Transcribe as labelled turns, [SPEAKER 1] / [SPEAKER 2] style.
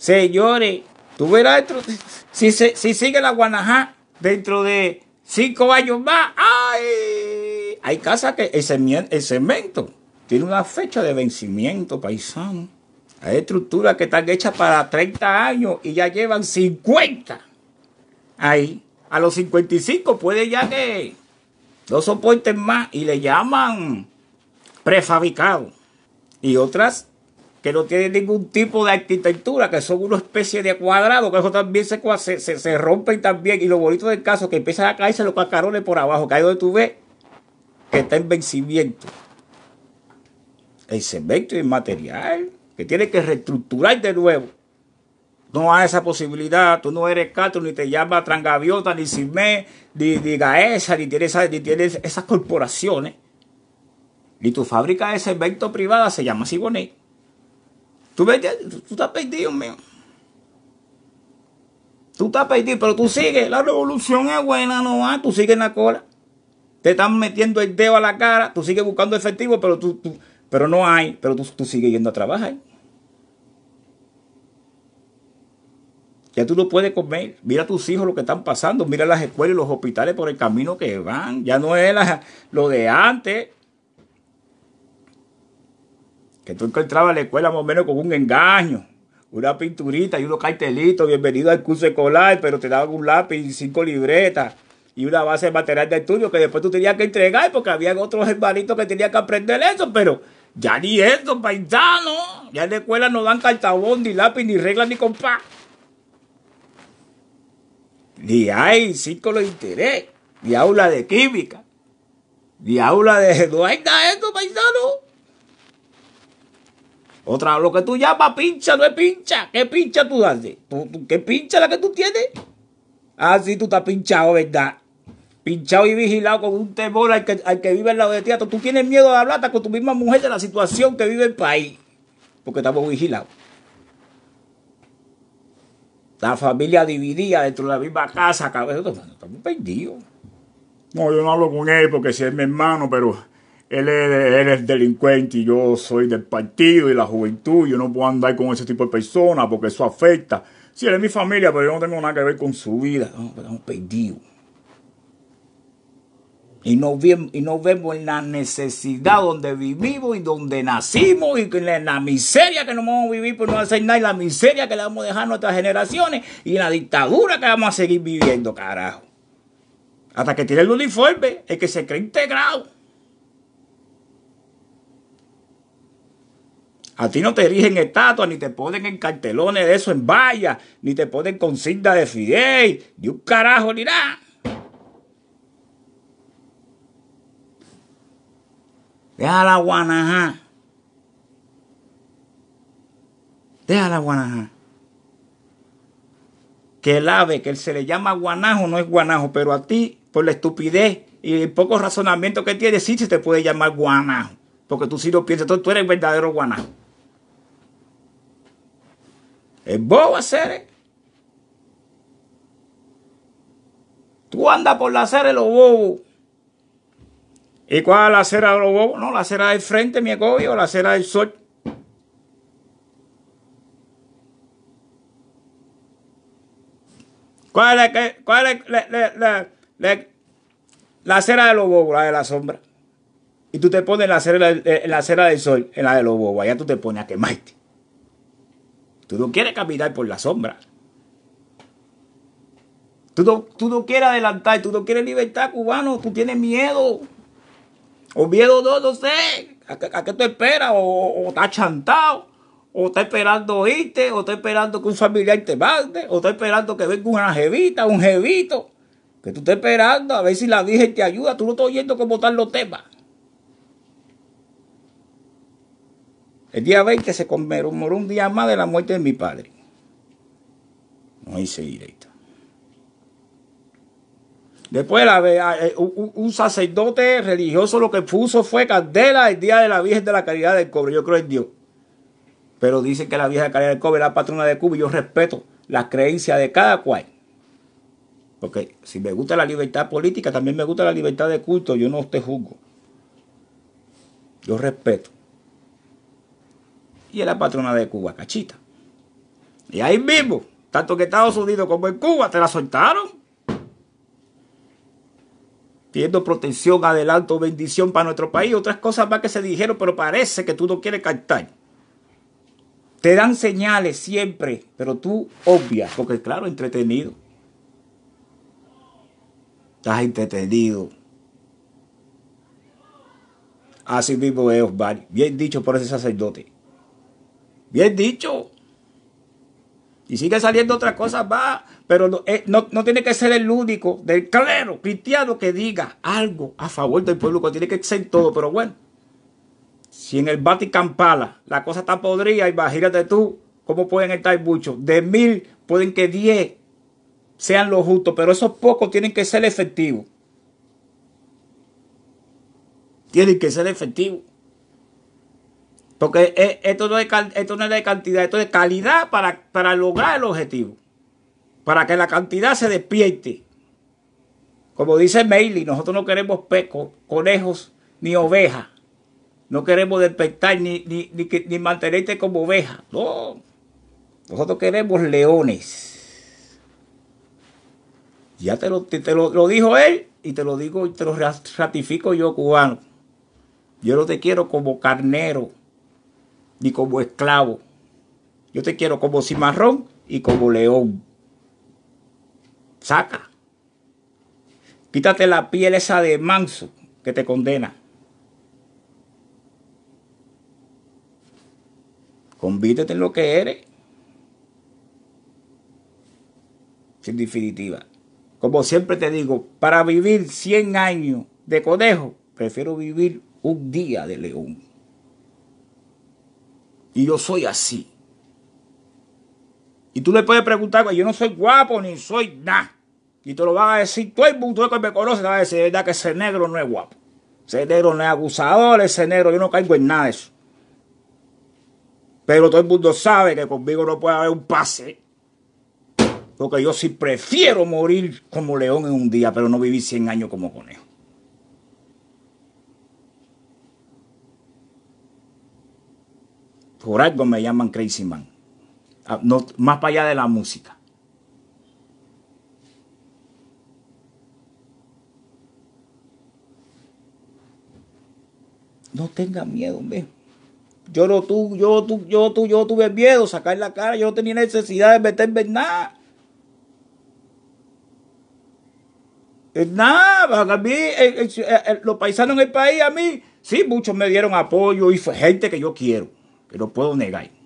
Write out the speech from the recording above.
[SPEAKER 1] Señores, tú verás, si, si sigue la Guanajá dentro de cinco años más, ¡ay! Hay casas que el cemento, el cemento tiene una fecha de vencimiento, paisano. Hay estructuras que están hechas para 30 años y ya llevan 50 ahí. A los 55 puede ya que no soporten más y le llaman prefabricado. Y otras que no tienen ningún tipo de arquitectura, que son una especie de cuadrado, que eso también se, se, rompen también. Y lo bonito del caso es que empiezan a caerse los cascarones por abajo, que de donde tú ves que está en vencimiento. El cemento es material, que tiene que reestructurar de nuevo. No hay esa posibilidad, tú no eres Castro ni te llamas Trangaviota, ni Cimé, ni, diga Gaesa, ni tienes, tienes esas corporaciones. Ni tu fábrica de cemento privada se llama Siboney Tú, estás perdido, mío. Tú estás perdido, pero tú sigues. La revolución es buena, no Tú sigues en la cola. Te están metiendo el dedo a la cara. Tú sigues buscando efectivo, pero tú, pero no hay. Pero tú, tú sigues yendo a trabajar. Ya tú no puedes comer. Mira a tus hijos lo que están pasando. Mira las escuelas y los hospitales por el camino que van. Ya no es lo de antes que tú encontrabas la escuela más o menos con un engaño, una pinturita y unos cartelitos, bienvenido al curso escolar, pero te daban un lápiz y cinco libretas y una base de material de estudio que después tú tenías que entregar porque había otros hermanitos que tenían que aprender eso, pero ya ni eso, paisano, ya en la escuela no dan cartabón, ni lápiz, ni regla, ni compás. Ni hay círculo de interés, ni aula de química, ni aula de... No hay nada eso, paisano. Otra, lo que tú llamas pincha no es pincha. ¿Qué pincha tú dás? qué pincha la que tú tienes? Ah, sí, tú estás pinchado, ¿verdad? Pinchado y vigilado con un temor al que, que vive al lado de teatro. Tú tienes miedo de hablar con tu misma mujer de la situación que vive el país. Porque estamos vigilados. La familia dividida dentro de la misma casa, Estamos perdidos. No, yo no hablo con él porque si es mi hermano, pero él es, delincuente y yo soy del partido y la juventud, yo no puedo andar con ese tipo de personas porque eso afecta. Sí, él es mi familia, pero yo no tengo nada que ver con su vida. estamos perdidos. Y no, vemos en la necesidad donde vivimos y donde nacimos y en la miseria que nos vamos a vivir por no hacer nada y la miseria que le vamos a dejar a nuestras generaciones y la dictadura que vamos a seguir viviendo, carajo. Hasta que tiene el uniforme, es que se cree integrado. A ti no te erigen estatua, ni te ponen en cartelones de eso en vallas, ni te ponen con cinta de Fidel, ni un carajo ni nada. Déjala la guanajá. Deja la Que el ave, que él se le llama guanajo, no es guanajo, pero a ti, por la estupidez y el poco razonamiento que tiene, sí se te puede llamar guanajo. Porque tú sí lo piensas, tú, eres el verdadero guanajo. Es bobo hacer. ¿eh? Tú andas por la cera de los bobos. ¿Y cuál es la cera de los bobos? No, la cera del frente, mi ecobio. la cera del sol. ¿Cuál es, la, cuál es la, la, de los bobos? La de la sombra. Y tú te pones la cera la del sol, en la de los bobos. Allá tú te pones a quemarte. Tú no quieres caminar por la sombra. Tú no, tú no quieres adelantar, tú no quieres libertad, cubano. Tú tienes miedo. O miedo no, no sé. ¿A, qué tú esperas? O, o estás chantado. O estás esperando irte. O estás esperando que un familiar te mande. O estás esperando que venga una jevita, un jevito. Que tú estás esperando a ver si la Virgen te ayuda. Tú no estás oyendo cómo están los temas. El día 20 se conmemoró un día más de la muerte de mi padre. No hice directa. Después la, ah, eh, un, sacerdote religioso lo que puso fue candela el día de la Virgen de la Caridad del Cobre. Yo creo en Dios. Pero dicen que la Virgen de la Caridad del Cobre es la patrona de Cuba y yo respeto la creencia de cada cual. Porque si me gusta la libertad política, también me gusta la libertad de culto. Yo no te juzgo. Yo respeto y es la patrona de Cuba, Cachita. Y ahí mismo, tanto que Estados Unidos como en Cuba, te la soltaron. Pidiendo protección, adelanto, bendición para nuestro país, otras cosas más que se dijeron, pero parece que tú no quieres cantar. Te dan señales siempre, pero tú obvias, porque claro, entretenido. Estás entretenido. Así mismo es Osvaldo, bien dicho por ese sacerdote. Bien dicho. Y sigue saliendo otra cosa va pero eh, no, tiene que ser el único del clero cristiano que diga algo a favor del pueblo, tiene que ser todo, pero bueno. Si en el Vatican Pala la cosa está podrida, imagínate tú cómo pueden estar muchos. De mil pueden que diez sean los justos, pero esos pocos tienen que ser efectivos. Tienen que ser efectivos. Porque eh, esto no es, esto de cantidad, esto es de calidad para, para lograr el objetivo. Para que la cantidad se despierte. Como dice Meili, nosotros no queremos pecos, conejos ni ovejas. No queremos despertar ni, ni, mantenerte como oveja. No. Nosotros queremos leones. Ya te lo, lo dijo él y te lo digo y te lo ratifico yo cubano. Yo no te quiero como carnero ni como esclavo. Yo te quiero como cimarrón y como león. Saca. Quítate la piel esa de manso que te condena. Convítete en lo que eres. Sin definitiva. Como siempre te digo, para vivir 100 años de conejo, prefiero vivir un día de león. Y yo soy así. Y tú le puedes preguntar, pues yo no soy guapo ni soy nada. Y te lo van a decir, todo el mundo que me conoce te va a decir, verdad que ese negro no es guapo. Ese negro no es abusador, ese negro, yo no caigo en nada de eso. Pero todo el mundo sabe que conmigo no puede haber un pase. Porque yo sí prefiero morir como león en un día, pero no vivir 100 años como conejo. Por algo me llaman Crazy Man. Ah, más para allá de la música. No tenga miedo, hombre. Yo lo tuve, yo tú, yo yo tuve miedo, sacar la cara, yo no tenía necesidad de meterme en nada. En nada, a mí, eh, eh, eh, los paisanos en el país, a mí, sí, muchos me dieron apoyo y fue gente que yo quiero pero puedo negar.